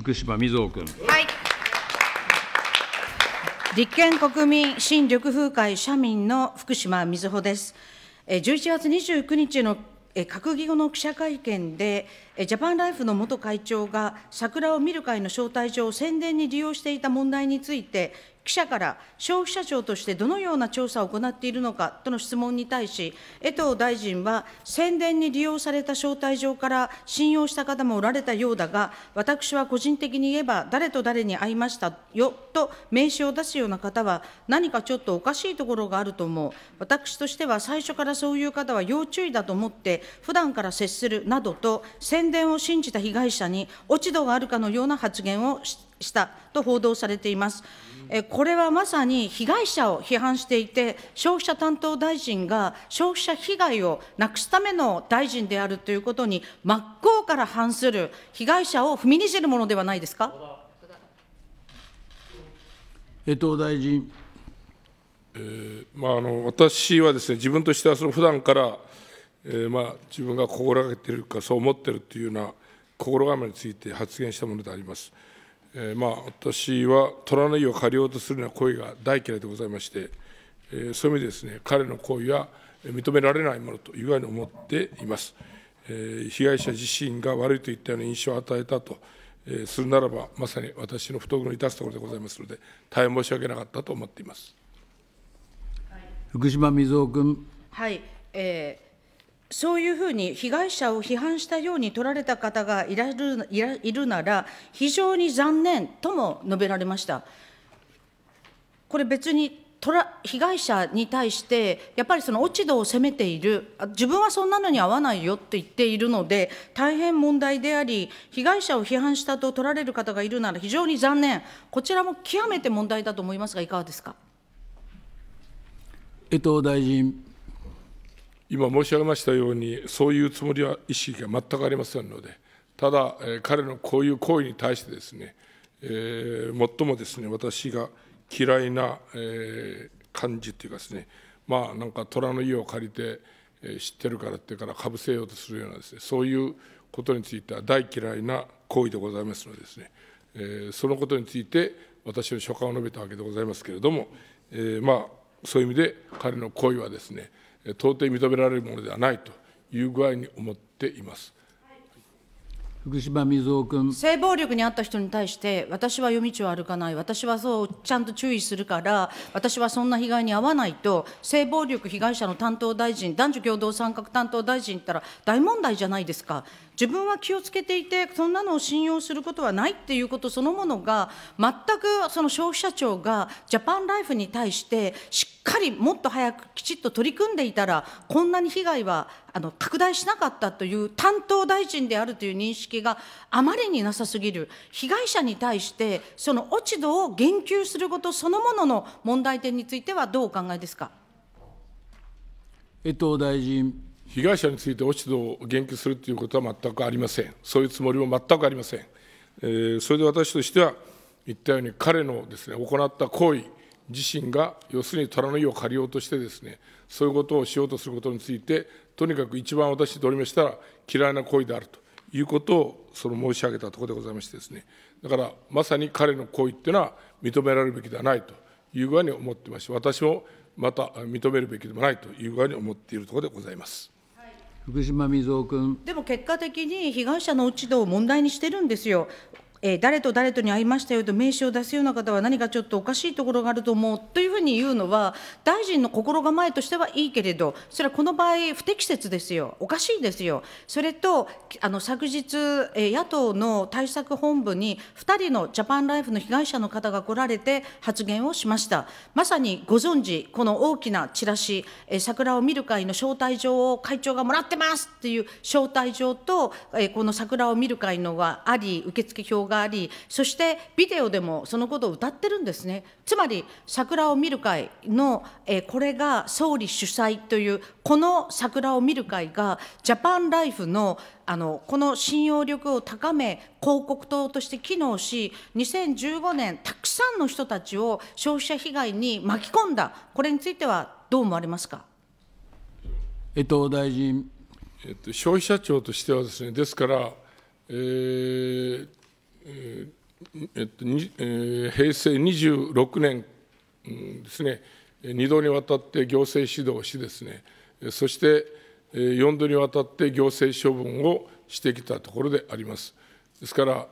福島みぞ君。はい立憲国民新緑風会社民の福島みずほです。11月29日の閣議後の記者会見で、ジャパンライフの元会長が、桜を見る会の招待状を宣伝に利用していた問題について、記者から消費者庁としてどのような調査を行っているのかとの質問に対し、江藤大臣は、宣伝に利用された招待状から信用した方もおられたようだが、私は個人的に言えば、誰と誰に会いましたよと名刺を出すような方は、何かちょっとおかしいところがあると思う、私としては最初からそういう方は要注意だと思って、普段から接するなどと、宣宣伝を信じた被害者に落ち度があるかのような発言をししたと報道されています。これはまさに被害者を批判していて、消費者担当大臣が消費者被害をなくすための大臣であるということに、真っ向から反する被害者を踏みにじるものではないですか。江藤大臣。えーまあ、あの私はですね、自分としてはその普段からえー、まあ、自分が心がけているかそう思っているというような心構えについて発言したものであります。えー、まあ、私は虎の意を借りようとするような行為が大嫌いでございまして、えー、そういう意味ですね彼の行為は認められないものというふうに思っています。えー、被害者自身が悪いといったような印象を与えたと、えー、するならばまさに私の不徳の致すところでございますので大変申し訳なかったと思っています。はい、福島みず君。はい、えーそういうふうに被害者を批判したように取られた方がいらるいるなら、非常に残念とも述べられました。これ別にトラ被害者に対して、やっぱりその落ち度を責めている、自分はそんなのに合わないよって言っているので、大変問題であり、被害者を批判したと取られる方がいるなら非常に残念、こちらも極めて問題だと思いますが、いかがですか。江藤大臣。今申し上げましたように、そういうつもりは意識が全くありませんので、ただ、彼のこういう行為に対してですね、えー、最もですね、私が嫌いな、えー、感じというかですね、まあなんか虎の家を借りて、えー、知ってるからってからかぶせようとするようなですね、そういうことについては大嫌いな行為でございますのでですね、えー、そのことについて私の所感を述べたわけでございますけれども、えー、まあそういう意味で彼の行為はですね、到底認められるものではないという具合に思っています。福島みず君性暴力に遭った人に対して、私は夜道を歩かない、私はそうちゃんと注意するから、私はそんな被害に遭わないと、性暴力被害者の担当大臣、男女共同参画担当大臣ったら、大問題じゃないですか、自分は気をつけていて、そんなのを信用することはないっていうことそのものが、全くその消費者庁がジャパンライフに対して、しっかりもっと早くきちっと取り組んでいたら、こんなに被害はあの拡大しなかったという担当大臣であるという認識があまりになさすぎる、被害者に対して、その落ち度を言及することそのものの問題点については、どうお考えですか。江藤大臣。被害者について落ち度を言及するということは全くありません、そういうつもりも全くありません、えー、それで私としては、言ったように、彼のです、ね、行った行為自身が、要するに虎の意を借りようとしてです、ね、そういうことをしようとすることについて、とにかく一番私にとりましたら、嫌いな行為であるということをその申し上げたところでございましてですね、だからまさに彼の行為っていうのは認められるべきではないという具合に思ってまして、私もまた認めるべきでもないという具合に思っているところでございます。福島みず君でも結果的に被害者の落ち度を問題にしてるんですよ、えー、誰と誰とに会いましたよと名刺を出すような方は何かちょっとおかしいところがあると思うというふうに言うのは大臣の心構えとしてはいいけれどそれはこの場合不適切ですよおかしいですよそれとあの昨日、えー、野党の対策本部に2人のジャパンライフの被害者の方が来られて発言をしましたまさにご存知この大きなチラシ、えー、桜を見る会の招待状を会長がもらってますっていう招待状と、えー、この桜を見る会のがあり受付表があり、そしてビデオでもそのことを歌ってるんですね。つまり、桜を見る会の、えー、これが総理主催という、この桜を見る会が、ジャパンライフのあのこの信用力を高め、広告塔として機能し、2015年、たくさんの人たちを消費者被害に巻き込んだ、これについてはどう思われますか。江藤大臣えっと、消費者庁としてはですね、ですから、えー、えっとえ平成26年ですね、2度にわたって行政指導しですね、そして4度にわたって行政処分をしてきたところであります。ですから、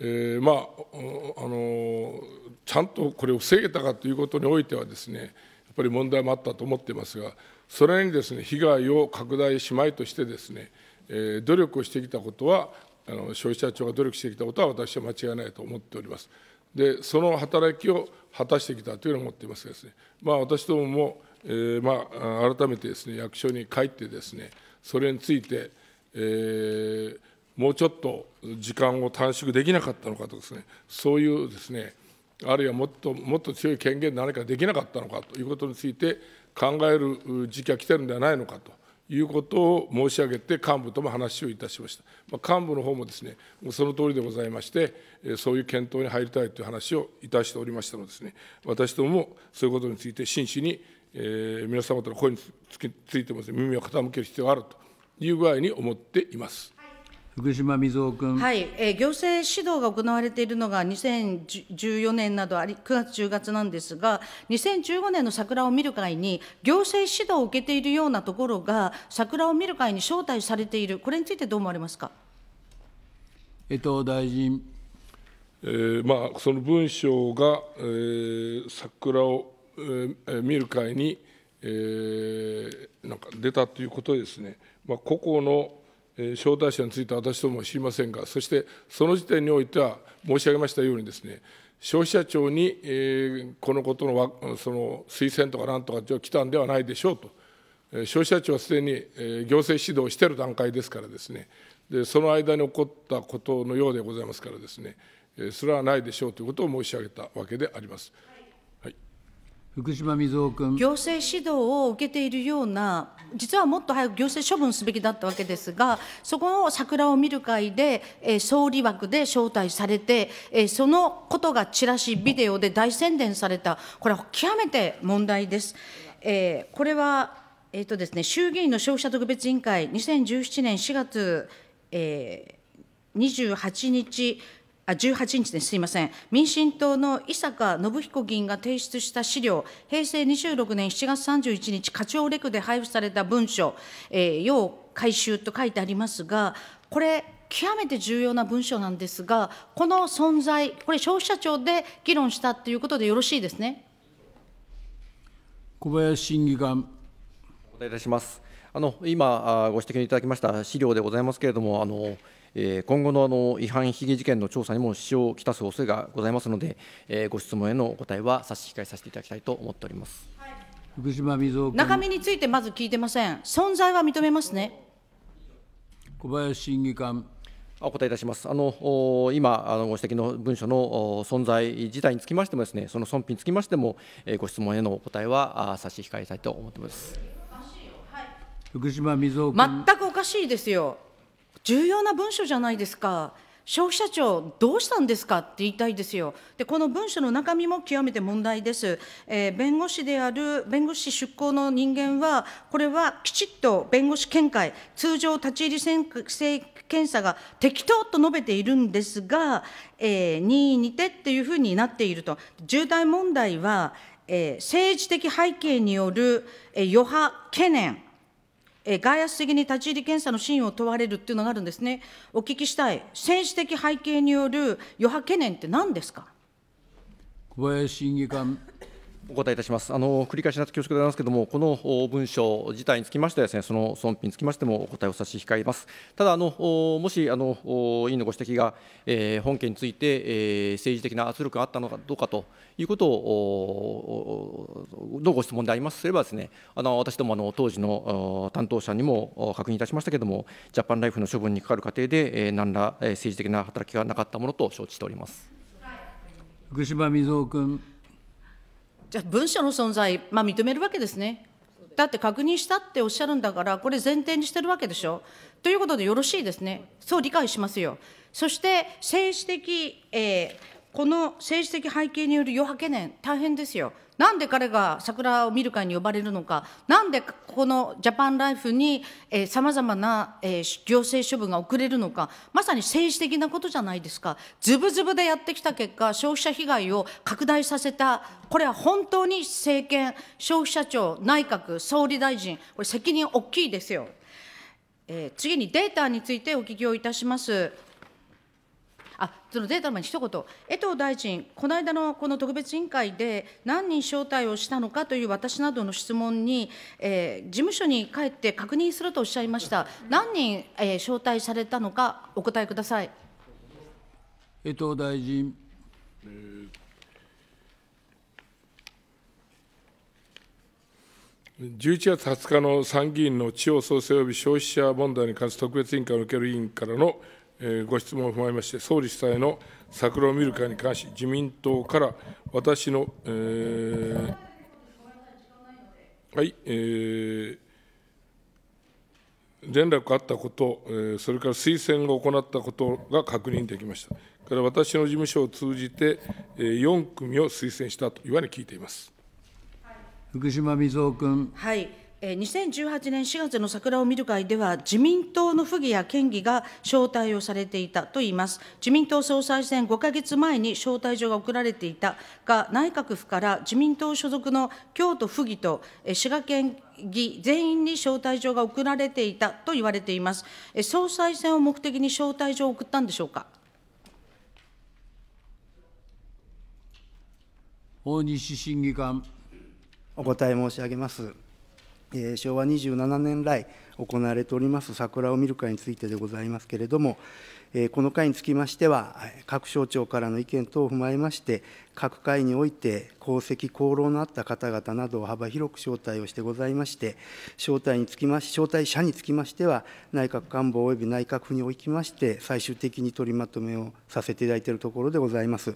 えー、まあ、あのちゃんとこれを防げたかということにおいてはですね、やっぱり問題もあったと思っていますが、それにですね、被害を拡大しまいとしてですね、努力をしてきたことはあの消費者庁が努力してきたことは私は間違いないと思っております。で、その働きを果たしてきたというのを思っていますがですね、まあ、私どもも、えーまあ、改めてですね、役所に帰ってですね、それについて、えー、もうちょっと時間を短縮できなかったのかとですね、そういうですね、あるいはもっともっと強い権限で何かできなかったのかということについて考える時期が来てるんではないのかと。いうことを申し上げて、幹部とも話をいたしました。まあ、幹部の方もですね、その通りでございまして、そういう検討に入りたいという話をいたしておりましたのですね、私どももそういうことについて真摯に、えー、皆様との声についてもです、ね、耳を傾ける必要があるという具合に思っています。福島みずん、はい、えー、行政指導が行われているのが2014年などあり、9月、10月なんですが、2015年の桜を見る会に、行政指導を受けているようなところが、桜を見る会に招待されている、これについてどう思われますか。江藤大臣。えーまあ、その文章が、えー、桜を、えー、見る会に、えー、なんか出たということですね、まあ、個々の招待者については私ども知りませんが、そしてその時点においては、申し上げましたようにですね、消費者庁に、えこのことのその推薦とかなんとか来たんではないでしょうと、消費者庁はすでに、え行政指導している段階ですからですねで、その間に起こったことのようでございますからですね、それはないでしょうということを申し上げたわけであります。福島みずおん行政指導を受けているような、実はもっと早く行政処分すべきだったわけですが、そこの桜を見る会で、えー、総理枠で招待されて、えー、そのことがチラシ、ビデオで大宣伝された、これは極めて問題です。えー、これは、えーとですね、衆議院の消費者特別委員会、2017年4月、えー、28日、あ18日ですいません、民進党の伊坂信彦議員が提出した資料、平成26年7月31日、課長レクで配布された文書、えー、要回収と書いてありますが、これ、極めて重要な文書なんですが、この存在、これ、消費者庁で議論したということでよろしいですね小林審議官。お答えいたします。あの今、ご指摘いただきました資料でございますけれども、あの今後のあの違反被疑事件の調査にも支障をきたす恐れがございますので、ご質問へのお答えは差し控えさせていただきたいと思っております。福島みず中身についてまず聞いてません。存在は認めますね。小林審議官。お答えいたしますあの今、あのご指摘の文書の存在自体につきましてもです、ね、その損否につきましても、ご質問へのお答えは差し控えたいと思ってます、はい、福島みず全くおかしいですよ、重要な文書じゃないですか。消費者庁、どうしたんですかって言いたいですよ。で、この文書の中身も極めて問題です。えー、弁護士である、弁護士出向の人間は、これはきちっと弁護士見解、通常立ち入り選検査が適当と述べているんですが、えー、任意にてっていうふうになっていると。重大問題は、えー、政治的背景による、えー、余波懸念、え外圧的に立ち入り検査の真意を問われるっていうのがあるんですね。お聞きしたい、政治的背景による余波懸念って何ですか小林審議官お答えいたします。あの繰り返しになって恐縮でございますけれども、この文書自体につきましてはですね、その損品につきましてもお答えを差し控えます。ただあのもしあの委員のご指摘が、えー、本件について、えー、政治的な圧力があったのかどうかということをのご質問でありますすればですね、あの私どもあの当時の担当者にも確認いたしましたけれども、ジャパンライフの処分にかかる過程で、えー、何ら政治的な働きがなかったものと承知しております。福島みず君。じゃあ文書の存在、まあ、認めるわけですね。だって確認したっておっしゃるんだから、これ前提にしてるわけでしょ。ということでよろしいですね。そう理解しますよ。そして政治的、えー、この政治的背景による余波懸念、大変ですよ。なんで彼が桜を見る会に呼ばれるのか、なんでこのジャパンライフにさまざまな、えー、行政処分が遅れるのか、まさに政治的なことじゃないですか、ずぶずぶでやってきた結果、消費者被害を拡大させた、これは本当に政権、消費者庁、内閣、総理大臣、これ、責任大きいですよ。えー、次にデータについてお聞きをいたします。あそのデータの前に一言、江藤大臣、この間のこの特別委員会で、何人招待をしたのかという私などの質問に、えー、事務所に帰って確認するとおっしゃいました、何人、えー、招待されたのか、お答えください。江藤大臣、11月20日の参議院の地方創生及び消費者問題に関する特別委員会を受ける委員からのご質問を踏まえまして、総理主催の桜を見る会に関し、自民党から私の、えー、はい、えー、連絡があったこと、えそれから推薦を行ったことが確認できました。から私の事務所を通じて、え4組を推薦したというふうに聞いています。福島みず君。はい2018年4月の桜を見る会では、自民党の府議や県議が招待をされていたといいます。自民党総裁選5か月前に招待状が送られていたが、内閣府から自民党所属の京都府議と滋賀県議全員に招待状が送られていたと言われています。総裁選を目的に招待状を送ったんでしょうか。大西審議官お答え申し上げます。えー、昭和27年来行われております桜を見る会についてでございますけれども、えー、この会につきましては、各省庁からの意見等を踏まえまして、各界において功績、功労のあった方々などを幅広く招待をしてございまして、招待につきまし招待者につきましては、内閣官房及び内閣府におきまして、最終的に取りまとめをさせていただいているところでございます。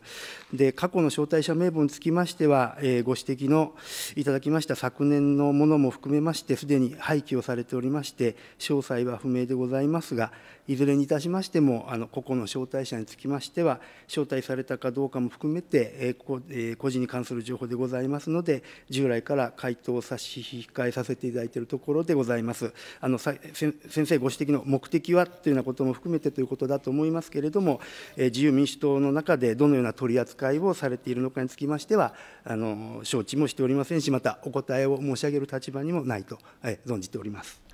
で、過去の招待者名簿につきましては、えー、ご指摘のいただきました昨年のものも含めまして、すでに廃棄をされておりまして、詳細は不明でございますが、いずれにいたしましても、あの個々の招待者につきましては、招待されたかどうかも含めて、ええ個人に関する情報でございますので、従来から回答を差し控えさせていただいているところでございます。あの先生ご指摘の目的はというようなことも含めてということだと思いますけれども、え自由民主党の中でどのような取り扱いをされているのかにつきましては、あの承知もしておりませんし、またお答えを申し上げる立場にもないと、え存じております。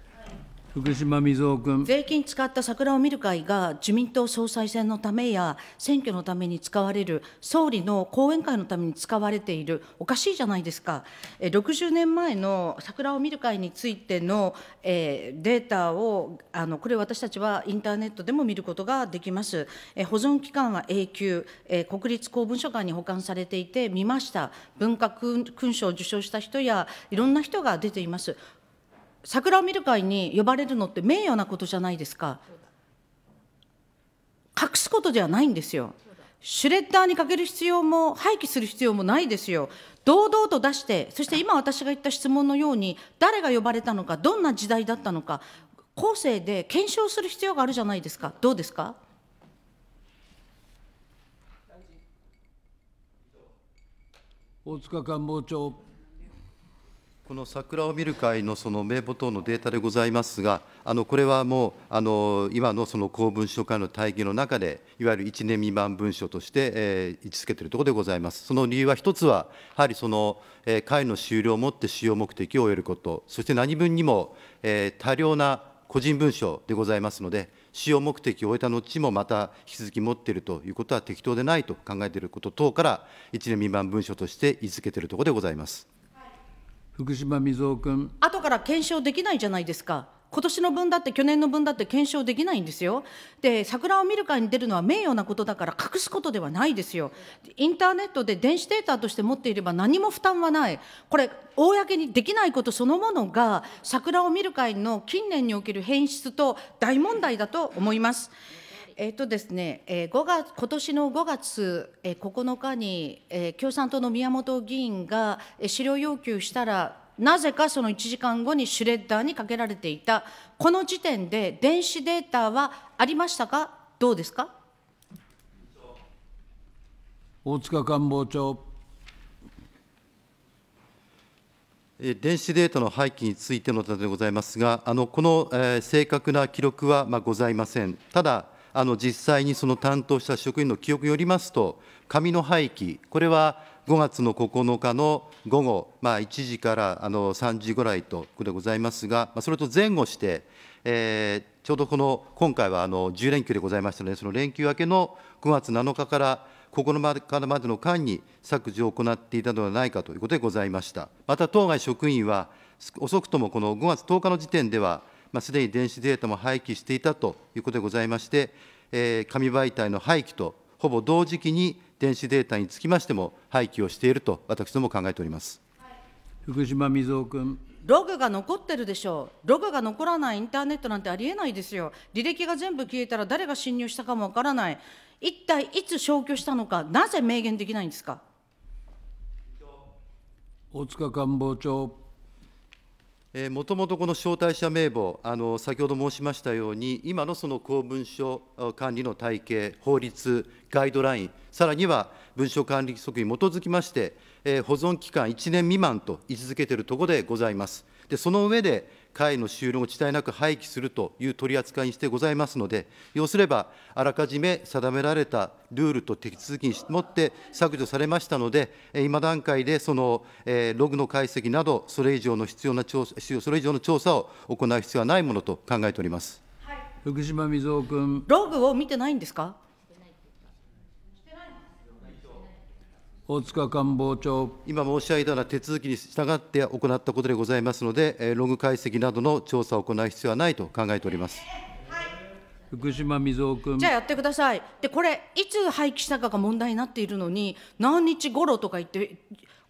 福島みず君。税金使った桜を見る会が自民党総裁選のためや選挙のために使われる総理の後援会のために使われているおかしいじゃないですか。60年前の桜を見る会についての、えー、データをあのこれ私たちはインターネットでも見ることができます。え保存期間は永久、えー、国立公文書館に保管されていて見ました。文化勲章を受賞した人やいろんな人が出ています。桜を見る会に呼ばれるのって名誉なことじゃないですか隠すことではないんですよシュレッダーにかける必要も廃棄する必要もないですよ堂々と出してそして今私が言った質問のように誰が呼ばれたのかどんな時代だったのか後世で検証する必要があるじゃないですかどうですか大塚官房長この桜を見る会のその名簿等のデータでございますが、あのこれはもうあの今のその公文書会の体系の中で、いわゆる1年未満文書として、えー、位置づけているところでございます。その理由は一つは、やはりその、えー、会の終了をもって使用目的を終えること、そして何分にも、えー、多量な個人文書でございますので、使用目的を終えた後もまた引き続き持っているということは適当でないと考えていること等から、1年未満文書として位置づけているところでございます。福島みずん後から検証できないじゃないですか。今年の分だって去年の分だって検証できないんですよ。で、桜を見る会に出るのは名誉なことだから隠すことではないですよ。インターネットで電子データとして持っていれば何も負担はない。これ、公にできないことそのものが、桜を見る会の近年における変質と大問題だと思います。えっ、ー、とですね、えー、5月今年の5月、えー、9日に、えー、共産党の宮本議員が、えー、資料要求したら、なぜかその1時間後にシュレッダーにかけられていた、この時点で電子データはありましたか、どうですか大塚官房長。電子データの廃棄についてのでございますが、あのこの、えー、正確な記録は、まあ、ございません。ただあの実際にその担当した職員の記憶によりますと、紙の廃棄、これは5月の9日の午後、まあ、1時からあの3時ぐらいとこでございますが、それと前後して、えー、ちょうどこの今回はあの10連休でございましたので、その連休明けの5月7日から9日までの間に削除を行っていたのではないかということでございました。また当該職員は、遅くともこの5月10日の時点では、まあ、すでに電子データも廃棄していたということでございまして、えー、紙媒体の廃棄とほぼ同時期に電子データにつきましても廃棄をしていると私ども考えております。福島みず君。ログが残ってるでしょう。ログが残らないインターネットなんてありえないですよ。履歴が全部消えたら誰が侵入したかもわからない。一体いつ消去したのか、なぜ明言できないんですか。大塚官房長。もともとこの招待者名簿、あの先ほど申しましたように、今のその公文書管理の体系、法律、ガイドライン、さらには文書管理規則に基づきまして、え保存期間1年未満と位置づけているところでございます。でその上で会の収了を遅滞なく廃棄するという取り扱いにしてございますので、要すれば、あらかじめ定められたルールと手続きにもって削除されましたので、今段階でその、えログの解析など、それ以上の必要な調査、それ以上の調査を行う必要はないものと考えております。福島みず君。ログを見てないんですか。大塚官房長。今申し上げたような手続きに従って行ったことでございますので、ログ解析などの調査を行う必要はないと考えております。福島みぞ君じゃあやってください、でこれ、いつ廃棄したかが問題になっているのに、何日ごろとか言って、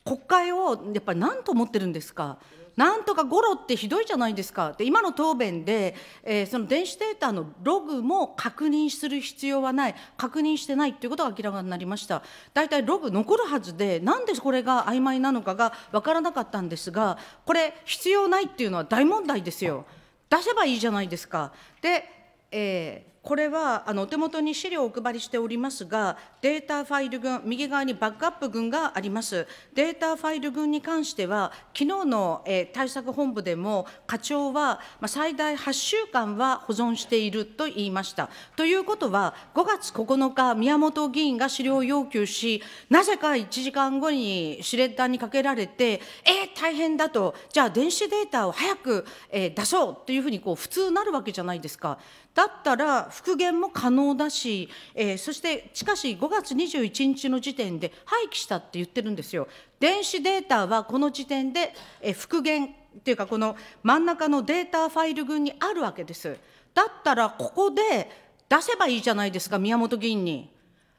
国会をやっぱりなんと思ってるんですか。なんとかゴロってひどいじゃないですかで今の答弁で、えー、その電子データのログも確認する必要はない確認してないということが明らかになりました大体ログ残るはずでなんでこれが曖昧なのかが分からなかったんですがこれ必要ないっていうのは大問題ですよ出せばいいじゃないですかでえー、これはあのお手元に資料をお配りしておりますが、データファイル群、右側にバックアップ群があります。データファイル群に関しては、昨日の、えー、対策本部でも、課長は、まあ、最大8週間は保存していると言いました。ということは、5月9日、宮本議員が資料要求し、なぜか1時間後にシレッダーにかけられて、えー、大変だと、じゃあ電子データを早く、えー、出そうというふうにこう普通なるわけじゃないですか。だったら復元も可能だし、えー、そしてしかし5月21日の時点で廃棄したって言ってるんですよ。電子データはこの時点で、えー、復元っていうかこの真ん中のデータファイル群にあるわけです。だったらここで出せばいいじゃないですか宮本議員に。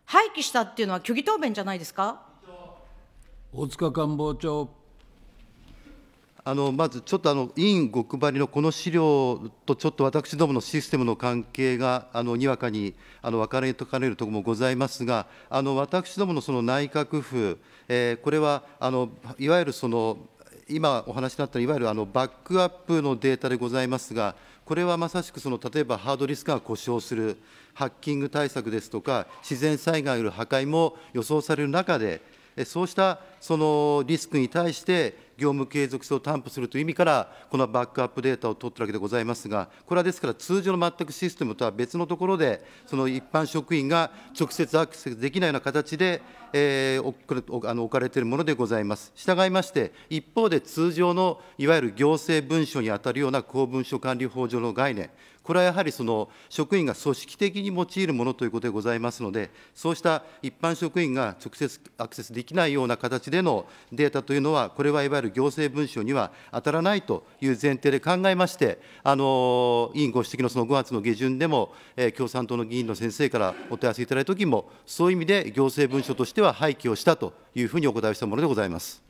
廃棄したっていうのは虚偽答弁じゃないですか。大塚官房長あのまずちょっとあの委員ご配りのこの資料とちょっと私どものシステムの関係があのにわかにあの分かれとかれるところもございますが、あの私どものその内閣府、えー、これはあのいわゆるその今お話になったいわゆるあのバックアップのデータでございますが、これはまさしくその例えばハードリスクが故障する、ハッキング対策ですとか、自然災害による破壊も予想される中で、そうしたそのリスクに対して、業務継続性を担保するという意味から、このバックアップデータを取ったわけでございますが、これはですから、通常の全くシステムとは別のところで、その一般職員が直接アクセスできないような形で、えー、あの置かれているものでございます。従いまして、一方で通常のいわゆる行政文書に当たるような公文書管理法上の概念、これはやはりその職員が組織的に用いるものということでございますので、そうした一般職員が直接アクセスできないような形でのデータというのは、これはいわゆる行政文書には当たらないという前提で考えまして、あの委員ご指摘のその5月の下旬でも、え共産党の議員の先生からお問い合わせいただいたときも、そういう意味で行政文書としては廃棄をしたというふうにお答えをしたものでございます。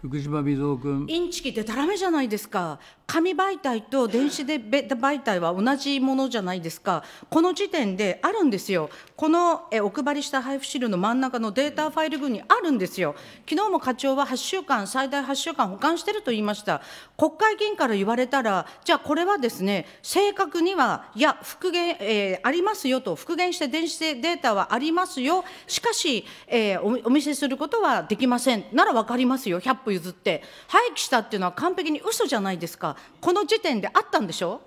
福島みぞ君。インチキてたらめじゃないですか。紙媒体と電子で媒体は同じものじゃないですか、この時点であるんですよ、このえお配りした配布資料の真ん中のデータファイル群にあるんですよ、昨日も課長は8週間、最大8週間保管してると言いました、国会議員から言われたら、じゃあこれはですね、正確には、いや、復元、えー、ありますよと、復元して電子データはありますよ、しかし、えー、お見せすることはできません、なら分かりますよ、100歩譲って、廃棄したっていうのは完璧に嘘じゃないですか。この時点であったんでしょ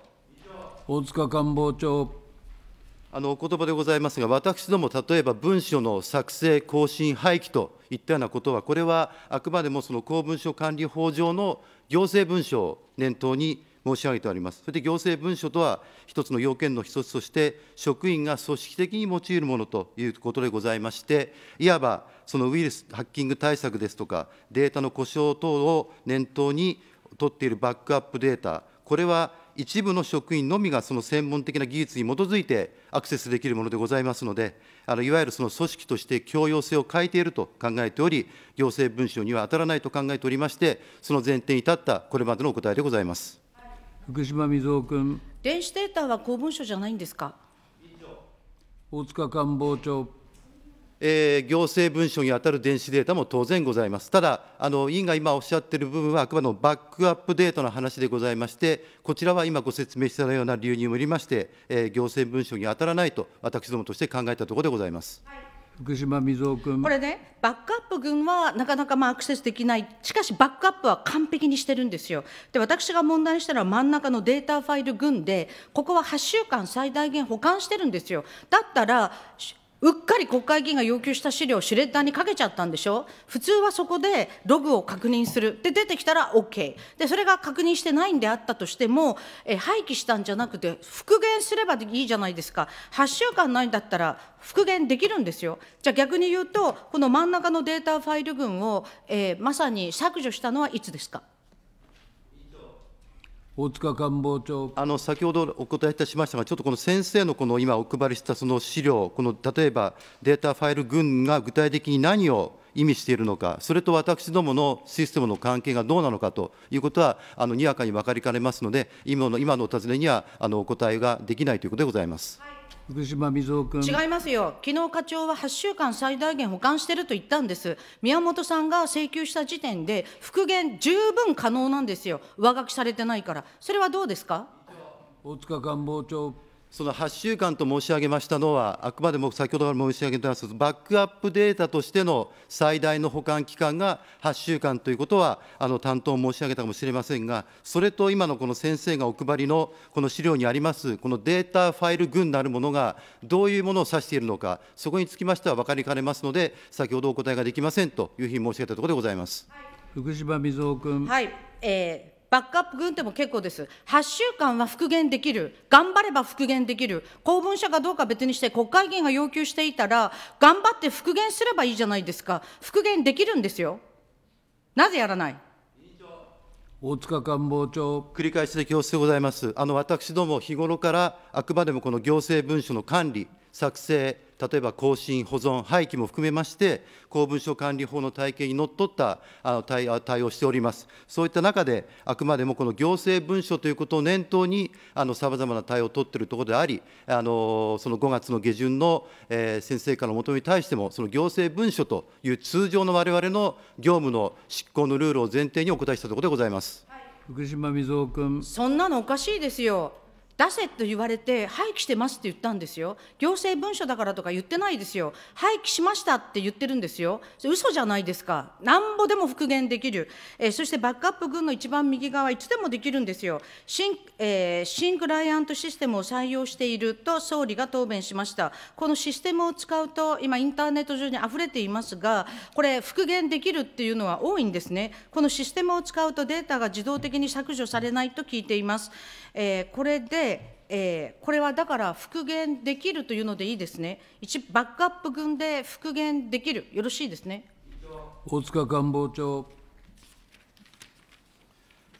大塚官房長。あのお言葉でございますが、私ども、例えば文書の作成、更新、廃棄といったようなことは、これはあくまでもその公文書管理法上の行政文書を念頭に申し上げております。それで行政文書とは、一つの要件の一つとして、職員が組織的に用いるものということでございまして、いわばそのウイルスハッキング対策ですとか、データの故障等を念頭に、取っているバックアップデータ、これは一部の職員のみがその専門的な技術に基づいてアクセスできるものでございますので、あのいわゆるその組織として強要性を欠いていると考えており、行政文書には当たらないと考えておりまして、その前提に立ったこれまでのお答えでございます福島みず君。電子データは公文書じゃないんですか。大塚官房長。えー、行政文書に当たる電子データも当然ございます。ただ、あの委員が今おっしゃっている部分は、あくまでもバックアップデートの話でございまして、こちらは今ご説明したような理由によりまして、えー、行政文書に当たらないと、私どもとして考えたところでございます。はい福島みぞ君これねバックアップ群はなかなかまあアクセスできないしかしバックアップは完璧にしてるんですよで私が問題にしたのは真ん中のデータファイル群でここは8週間最大限保管してるんですよだったらうっかり国会議員が要求した資料をシュレッダーにかけちゃったんでしょ普通はそこでログを確認する。で、出てきたら OK。で、それが確認してないんであったとしても、え廃棄したんじゃなくて、復元すればいいじゃないですか。8週間ないんだったら、復元できるんですよ。じゃあ逆に言うと、この真ん中のデータファイル群を、えー、まさに削除したのはいつですか大塚官房長あの先ほどお答えいたしましたが、ちょっとこの先生のこの今お配りしたその資料、この例えばデータファイル群が具体的に何を意味しているのか、それと私どものシステムの関係がどうなのかということは、あのにわかに分かりかねますので、今の今のお尋ねにはあのお答えができないということでございます。はい福島みぞ君。違いますよ、昨日課長は8週間最大限保管してると言ったんです、宮本さんが請求した時点で、復元、十分可能なんですよ、上書きされてないから、それはどうですか大塚官房長。その8週間と申し上げましたのは、あくまでも先ほどから申し上げてます、バックアップデータとしての最大の保管期間が8週間ということは、あの担当申し上げたかもしれませんが、それと今のこの先生がお配りのこの資料にあります、このデータファイル群なるものが、どういうものを指しているのか、そこにつきましては分かりかねますので、先ほどお答えができませんというふうに申し上げたところでございます。福島瑞穂君。はい、えーバックアップ軍でも結構です。8週間は復元できる。頑張れば復元できる。公文書かどうか別にして国会議員が要求していたら、頑張って復元すればいいじゃないですか。復元できるんですよ。なぜやらない大塚官房長。繰り返しで恐縮でございます。あの、私ども日頃から、あくまでもこの行政文書の管理、作成、例えば更新、保存、廃棄も含めまして、公文書管理法の体系にのっとったあの対対応しております。そういった中で、あくまでもこの行政文書ということを念頭に、さまざまな対応を取っているところであり、あのその5月の下旬の、えー、先生からの求めに対しても、その行政文書という通常のわれわれの業務の執行のルールを前提にお答えしたところでございます。福島みず君そんなのおかしいですよ。出せと言われて、廃棄してますって言ったんですよ。行政文書だからとか言ってないですよ。廃棄しましたって言ってるんですよ。そ嘘じゃないですか。なんぼでも復元できる。えー、そしてバックアップ群の一番右側、いつでもできるんですよ。新、えー、新クライアントシステムを採用していると総理が答弁しました。このシステムを使うと、今インターネット上に溢れていますが、これ復元できるっていうのは多いんですね。このシステムを使うとデータが自動的に削除されないと聞いています。えー、これでで、えー、これはだから復元できるというのでいいですね、一バックアップ群で復元できる、よろしいですね大塚官房長。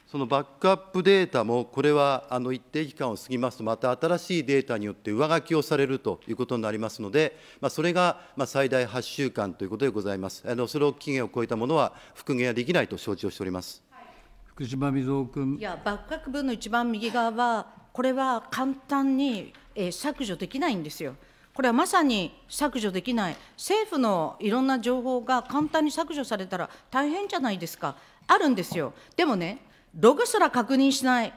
そのバックアップデータも、これはあの一定期間を過ぎますと、また新しいデータによって上書きをされるということになりますので、まあ、それがまあ最大8週間ということでございます。あのそれを期限を超えたものは、復元はできないと承知をしております。福島みぞ君いや、バックアップ分の一番右側は、これは簡単に、え削除できないんですよ。これはまさに削除できない、政府のいろんな情報が簡単に削除されたら大変じゃないですか、あるんですよ。でもね、ログすら確認しない、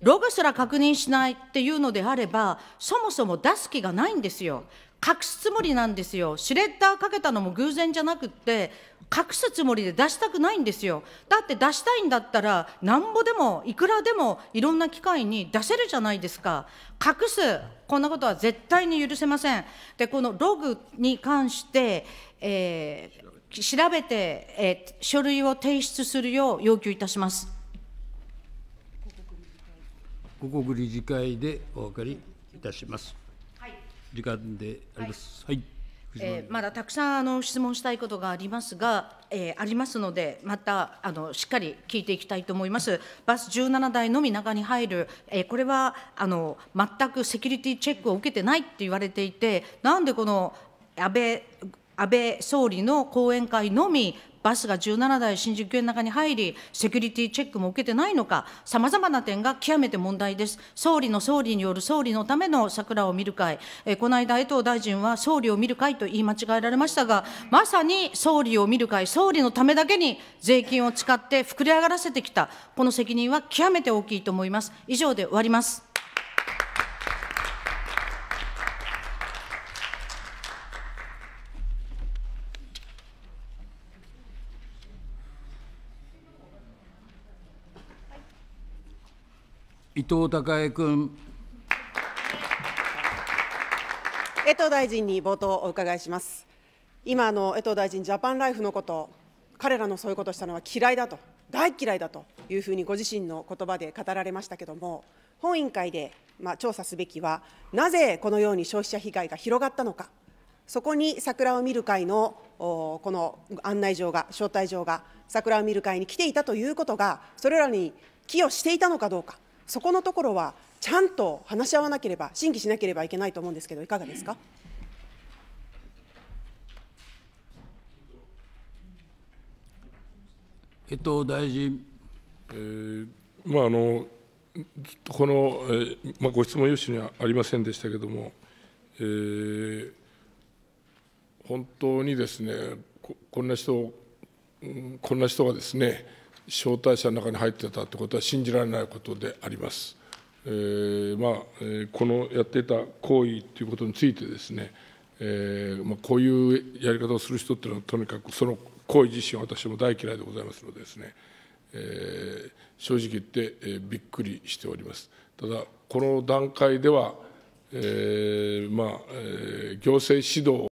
ログすら確認しないっていうのであれば、そもそも出す気がないんですよ。隠すつもりなんですよ。シュレッダーかけたのも偶然じゃなくって、隠すつもりで出したくないんですよ。だって出したいんだったら、なんぼでも、いくらでも、いろんな機会に出せるじゃないですか。隠す、こんなことは絶対に許せません。で、このログに関して、えー、調べて、えー、書類を提出するよう要求いたします。五国理事会でお分かりいたします。時間であります。はい、はいえー、まだたくさんあの質問したいことがありますが、えー、ありますので、またあのしっかり聞いていきたいと思います。バス17台のみ中に入る、えー、これはあの全くセキュリティチェックを受けてないって言われていて、なんでこの安倍安倍総理の講演会のみバスが17台新宿の中に入り、セキュリティチェックも受けてないのか、さまざまな点が極めて問題です。総理の総理による総理のための桜を見る会、えこの間、江藤大臣は総理を見る会と言い間違えられましたが、まさに総理を見る会、総理のためだけに税金を使って膨れ上がらせてきた、この責任は極めて大きいと思います。以上で終わります。伊藤孝恵君。江藤大臣に冒頭お伺いします。今の江藤大臣、ジャパンライフのこと、彼らのそういうことをしたのは嫌いだと、大嫌いだというふうにご自身の言葉で語られましたけれども、本委員会で、まあ、調査すべきは、なぜこのように消費者被害が広がったのか、そこに桜を見る会のこの案内状が、招待状が、桜を見る会に来ていたということが、それらに寄与していたのかどうか。そこのところはちゃんと話し合わなければ審議しなければいけないと思うんですけどいかがですか。江藤大臣、えーまあ、あのこの、えーまあ、ご質問用紙にはありませんでしたけれども、えー、本当にですねこんな人こんな人がですね招待者の中に入ってたってことは信じられないことであります。えーまあえー、このやっていた行為ということについてですね、えーまあ、こういうやり方をする人っていうのはとにかくその行為自身は私も大嫌いでございますのでですね、えー、正直言って、えー、びっくりしております。ただこの段階では、えーまあえー、行政指導